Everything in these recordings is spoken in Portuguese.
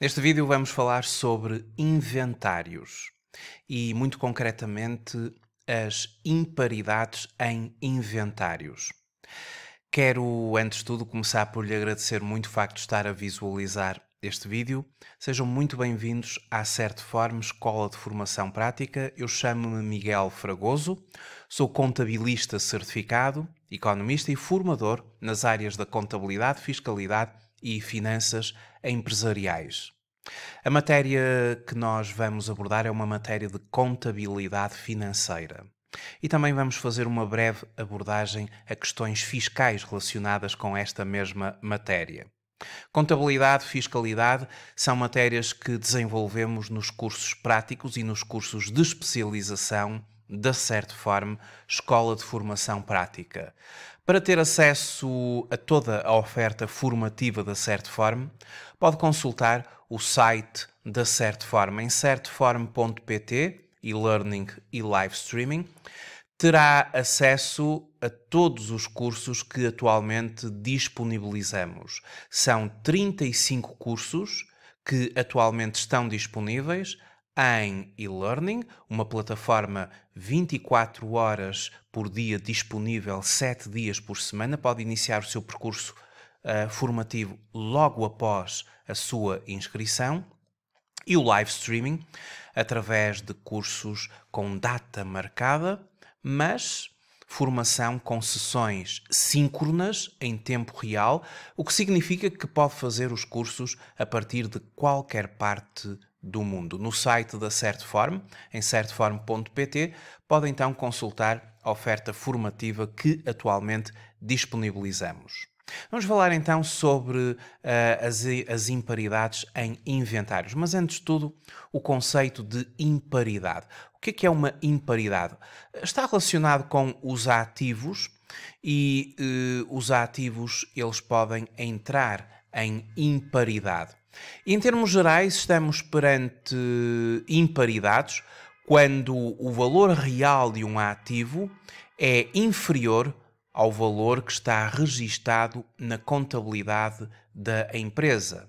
Neste vídeo vamos falar sobre inventários e, muito concretamente, as imparidades em inventários. Quero, antes de tudo, começar por lhe agradecer muito o facto de estar a visualizar este vídeo. Sejam muito bem-vindos à Certeform Escola de Formação Prática. Eu chamo-me Miguel Fragoso, sou contabilista certificado, economista e formador nas áreas da contabilidade, fiscalidade e finanças empresariais. A matéria que nós vamos abordar é uma matéria de contabilidade financeira. E também vamos fazer uma breve abordagem a questões fiscais relacionadas com esta mesma matéria. Contabilidade, e fiscalidade são matérias que desenvolvemos nos cursos práticos e nos cursos de especialização da Certform, Escola de Formação Prática. Para ter acesso a toda a oferta formativa da Certform, pode consultar o site da Certform em certoform.pt e Learning e Live Streaming. Terá acesso a todos os cursos que atualmente disponibilizamos. São 35 cursos que atualmente estão disponíveis em e-learning, uma plataforma 24 horas por dia disponível, 7 dias por semana. Pode iniciar o seu percurso uh, formativo logo após a sua inscrição. E o live streaming, através de cursos com data marcada, mas formação com sessões síncronas em tempo real, o que significa que pode fazer os cursos a partir de qualquer parte do mundo. No site da Certform, em certform.pt, pode então consultar a oferta formativa que atualmente disponibilizamos. Vamos falar então sobre uh, as, as imparidades em inventários, mas antes de tudo, o conceito de imparidade. O que é, que é uma imparidade? Está relacionado com os ativos e uh, os ativos eles podem entrar em imparidade. Em termos gerais, estamos perante imparidades quando o valor real de um ativo é inferior ao valor que está registado na contabilidade da empresa.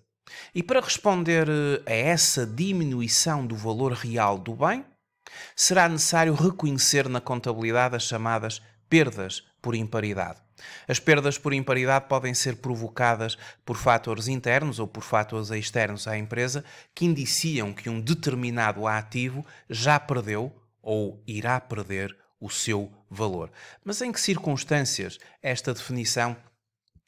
E para responder a essa diminuição do valor real do bem, será necessário reconhecer na contabilidade as chamadas perdas por imparidade. As perdas por imparidade podem ser provocadas por fatores internos ou por fatores externos à empresa que indiciam que um determinado ativo já perdeu ou irá perder o seu valor. Mas em que circunstâncias esta definição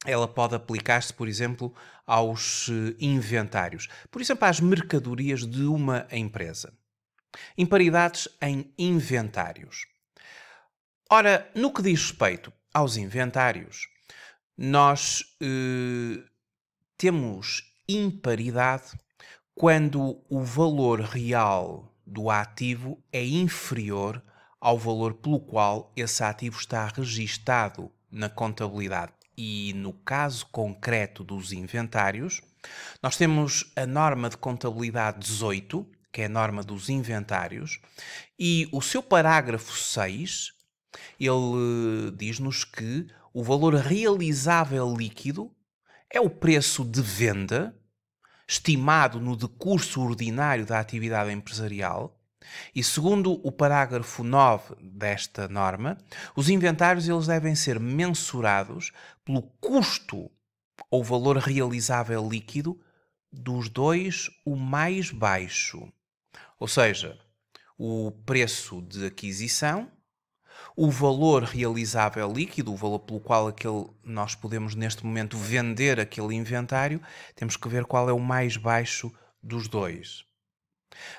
ela pode aplicar-se, por exemplo, aos eh, inventários, por exemplo, às mercadorias de uma empresa. Imparidades em inventários. Ora, no que diz respeito aos inventários, nós eh, temos imparidade quando o valor real do ativo é inferior ao valor pelo qual esse ativo está registado na contabilidade. E no caso concreto dos inventários, nós temos a norma de contabilidade 18, que é a norma dos inventários, e o seu parágrafo 6 ele eh, diz-nos que o valor realizável líquido é o preço de venda estimado no decurso ordinário da atividade empresarial. E segundo o parágrafo 9 desta norma, os inventários eles devem ser mensurados pelo custo ou valor realizável líquido dos dois o mais baixo. Ou seja, o preço de aquisição o valor realizável líquido, o valor pelo qual aquele, nós podemos neste momento vender aquele inventário, temos que ver qual é o mais baixo dos dois.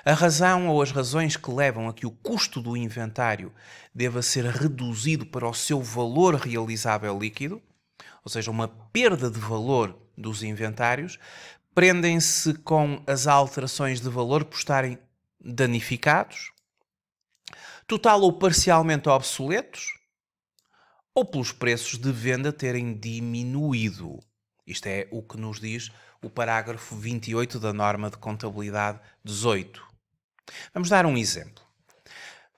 A razão ou as razões que levam a que o custo do inventário deva ser reduzido para o seu valor realizável líquido, ou seja, uma perda de valor dos inventários, prendem-se com as alterações de valor por estarem danificados, total ou parcialmente obsoletos, ou pelos preços de venda terem diminuído. Isto é o que nos diz o parágrafo 28 da norma de contabilidade 18. Vamos dar um exemplo.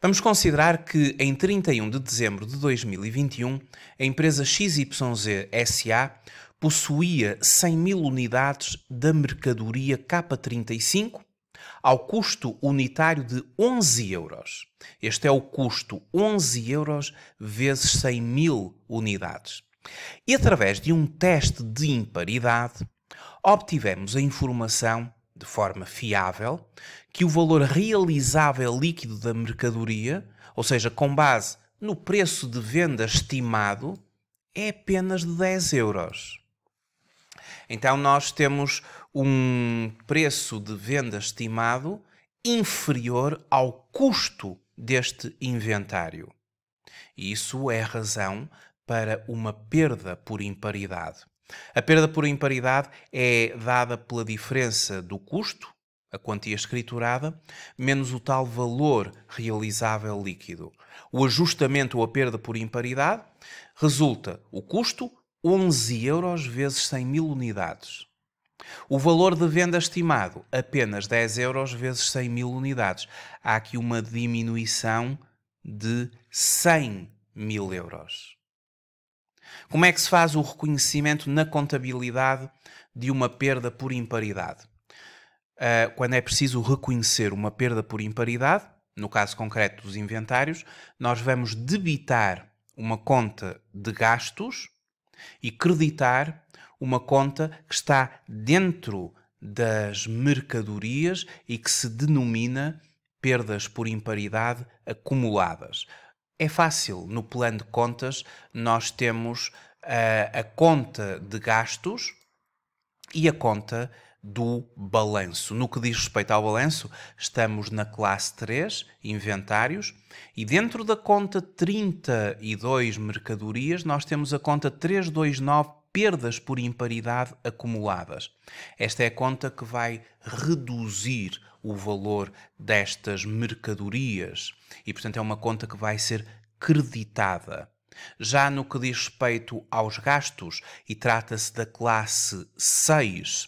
Vamos considerar que em 31 de dezembro de 2021, a empresa XYZ SA possuía 100 mil unidades da mercadoria K35 ao custo unitário de 11 euros. Este é o custo 11 euros vezes 100 mil unidades. E através de um teste de imparidade, obtivemos a informação, de forma fiável, que o valor realizável líquido da mercadoria, ou seja, com base no preço de venda estimado, é apenas de 10 euros. Então nós temos um preço de venda estimado inferior ao custo deste inventário. Isso é razão para uma perda por imparidade. A perda por imparidade é dada pela diferença do custo, a quantia escriturada, menos o tal valor realizável líquido. O ajustamento ou a perda por imparidade resulta o custo 11 euros vezes 100 mil unidades. O valor de venda estimado, apenas 10 euros vezes 100 mil unidades. Há aqui uma diminuição de 100 mil euros. Como é que se faz o reconhecimento na contabilidade de uma perda por imparidade? Ah, quando é preciso reconhecer uma perda por imparidade, no caso concreto dos inventários, nós vamos debitar uma conta de gastos e creditar uma conta que está dentro das mercadorias e que se denomina perdas por imparidade acumuladas. É fácil, no plano de contas, nós temos a, eh, a conta de gastos e a conta do balanço. No que diz respeito ao balanço, estamos na classe 3, inventários, e dentro da conta 32, mercadorias, nós temos a conta 329, perdas por imparidade acumuladas. Esta é a conta que vai reduzir o valor destas mercadorias e, portanto, é uma conta que vai ser creditada. Já no que diz respeito aos gastos, e trata-se da classe 6,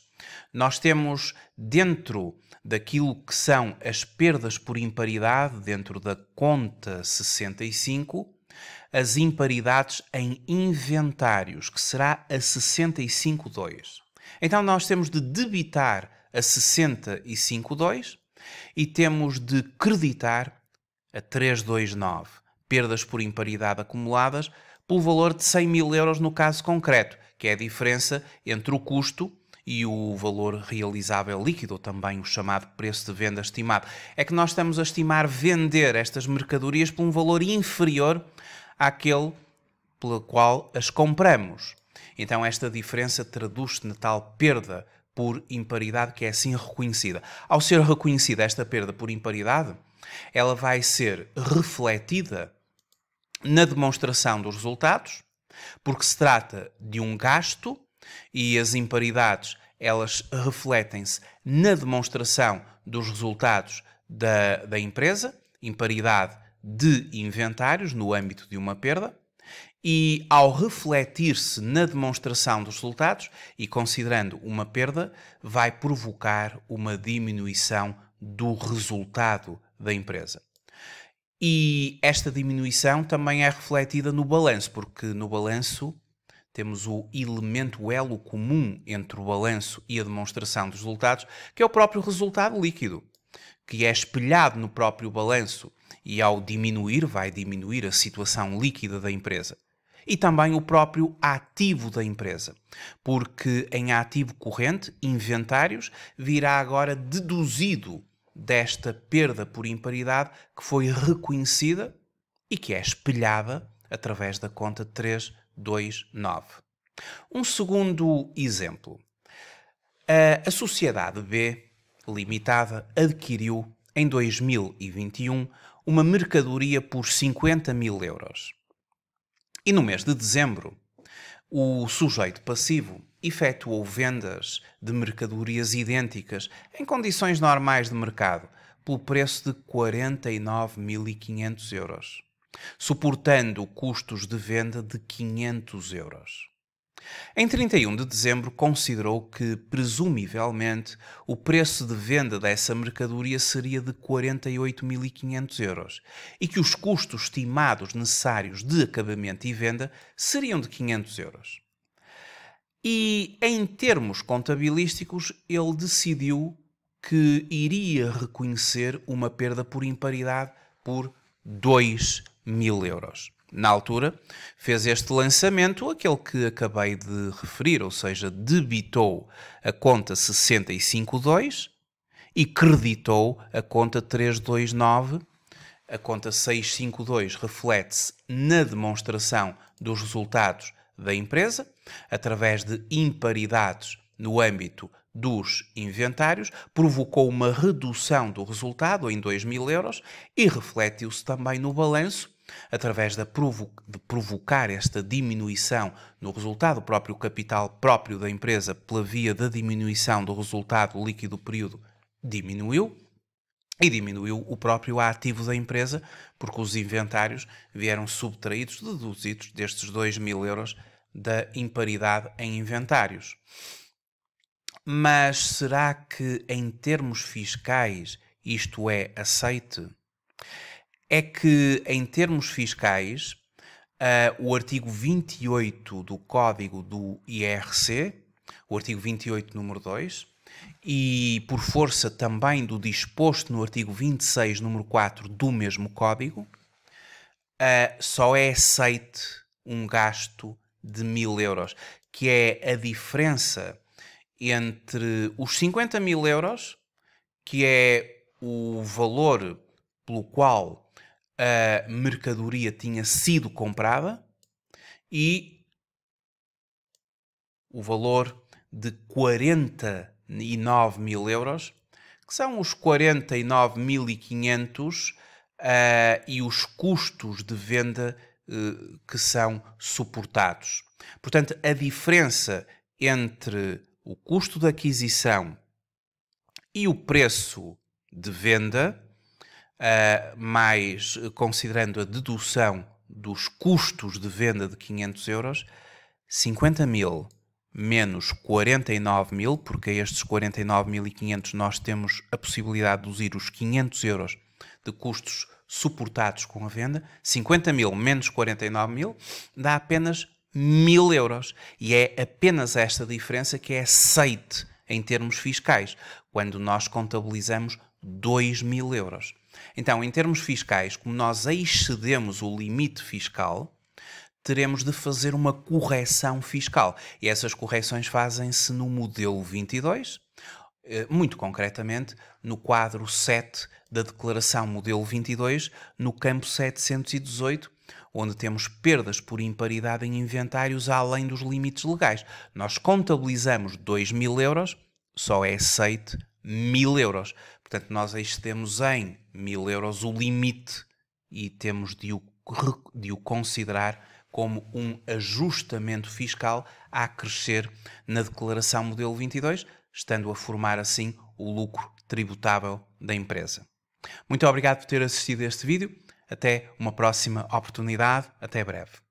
nós temos dentro daquilo que são as perdas por imparidade, dentro da conta 65, as imparidades em inventários, que será a 65.2. Então nós temos de debitar a 65.2 e temos de creditar a 329, perdas por imparidade acumuladas, pelo valor de 100 mil euros no caso concreto, que é a diferença entre o custo e o valor realizável líquido, também o chamado preço de venda estimado. É que nós estamos a estimar vender estas mercadorias por um valor inferior àquele pelo qual as compramos. Então esta diferença traduz-se na tal perda por imparidade que é assim reconhecida. Ao ser reconhecida esta perda por imparidade, ela vai ser refletida na demonstração dos resultados, porque se trata de um gasto e as imparidades, elas refletem-se na demonstração dos resultados da, da empresa, imparidade de inventários no âmbito de uma perda, e ao refletir-se na demonstração dos resultados e considerando uma perda, vai provocar uma diminuição do resultado da empresa. E esta diminuição também é refletida no balanço, porque no balanço temos o elemento elo comum entre o balanço e a demonstração dos resultados, que é o próprio resultado líquido, que é espelhado no próprio balanço e ao diminuir vai diminuir a situação líquida da empresa. E também o próprio ativo da empresa, porque em ativo corrente, inventários, virá agora deduzido desta perda por imparidade que foi reconhecida e que é espelhada através da conta 3 2,9. Um segundo exemplo. A, sociedade B, limitada, adquiriu em 2021 uma mercadoria por 50 mil euros. E no mês de dezembro, o sujeito passivo efetuou vendas de mercadorias idênticas em condições normais de mercado pelo preço de 49.500 euros suportando custos de venda de 500 euros. Em 31 de dezembro, considerou que, presumivelmente, o preço de venda dessa mercadoria seria de 48.500 euros e que os custos estimados necessários de acabamento e venda seriam de 500 euros. E, em termos contabilísticos, ele decidiu que iria reconhecer uma perda por imparidade por 2 mil euros. Na altura, fez este lançamento aquele que acabei de referir, ou seja, debitou a conta 652 e creditou a conta 329. A conta 652 reflete-se na demonstração dos resultados da empresa, através de imparidades no âmbito dos inventários, provocou uma redução do resultado em 2 mil euros e refletiu-se também no balanço através de provocar esta diminuição no resultado próprio capital próprio da empresa pela via da diminuição do resultado líquido período diminuiu e diminuiu o próprio ativo da empresa porque os inventários vieram subtraídos, deduzidos destes 2 mil euros da imparidade em inventários. Mas será que em termos fiscais isto é aceite? é que, em termos fiscais, uh, o artigo 28 do Código do IRC, o artigo 28, número 2, e por força também do disposto no artigo 26, número 4 do mesmo Código, uh, só é aceite um gasto de mil euros, que é a diferença entre os 50 mil euros, que é o valor pelo qual a mercadoria tinha sido comprada e o valor de 49 mil euros, que são os 49.500 uh, eh, e os custos de venda uh, que são suportados. Portanto, a diferença entre o custo de aquisição e o preço de venda uh, mais eh, considerando a dedução dos custos de venda de 500 euros, 50 mil menos 49 mil, porque a estes 49.500 nós temos a possibilidade de deduzir os 500 euros de custos suportados com a venda, 50 mil menos 49 mil dá apenas mil euros. E é apenas esta diferença que é aceite em termos fiscais, quando nós contabilizamos 2 mil euros. Então, em termos fiscais, como nós excedemos o limite fiscal, teremos de fazer uma correção fiscal. E essas correções fazem-se no modelo 22, eh, muito concretamente no quadro 7 da Declaração Modelo 22, no campo 718, onde temos perdas por imparidade em inventários além dos limites legais. Nós contabilizamos 2 mil euros, só é aceite mil euros. Portanto, nós excedemos em mil euros o limite e temos de o, de o considerar como um ajustamento fiscal a crescer na declaração modelo 22, estando a formar assim o lucro tributável da empresa. Muito obrigado por ter assistido este vídeo. Até uma próxima oportunidade. Até breve.